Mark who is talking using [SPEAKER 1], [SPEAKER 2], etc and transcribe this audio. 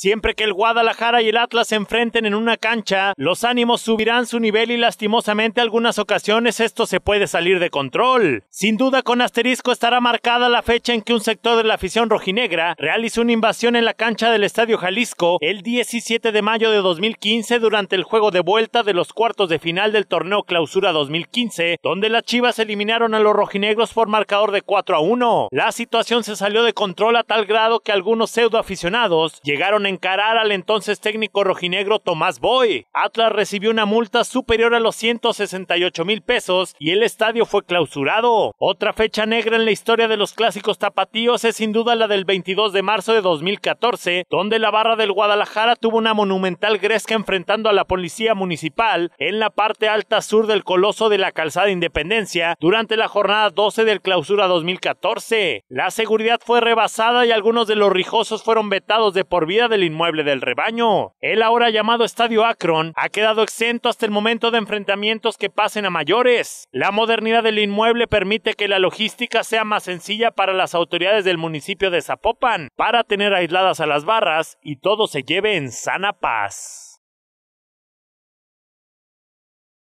[SPEAKER 1] Siempre que el Guadalajara y el Atlas se enfrenten en una cancha, los ánimos subirán su nivel y lastimosamente algunas ocasiones esto se puede salir de control. Sin duda con asterisco estará marcada la fecha en que un sector de la afición rojinegra realizó una invasión en la cancha del Estadio Jalisco el 17 de mayo de 2015 durante el juego de vuelta de los cuartos de final del torneo Clausura 2015, donde las Chivas eliminaron a los rojinegros por marcador de 4 a 1. La situación se salió de control a tal grado que algunos pseudo aficionados llegaron encarar al entonces técnico rojinegro Tomás Boy. Atlas recibió una multa superior a los 168 mil pesos y el estadio fue clausurado. Otra fecha negra en la historia de los clásicos tapatíos es sin duda la del 22 de marzo de 2014, donde la barra del Guadalajara tuvo una monumental gresca enfrentando a la policía municipal en la parte alta sur del coloso de la calzada Independencia durante la jornada 12 del clausura 2014. La seguridad fue rebasada y algunos de los rijosos fueron vetados de por vida de inmueble del rebaño. El ahora llamado Estadio Akron ha quedado exento hasta el momento de enfrentamientos que pasen a mayores. La modernidad del inmueble permite que la logística sea más sencilla para las autoridades del municipio de Zapopan, para tener aisladas a las barras y todo se lleve en sana paz.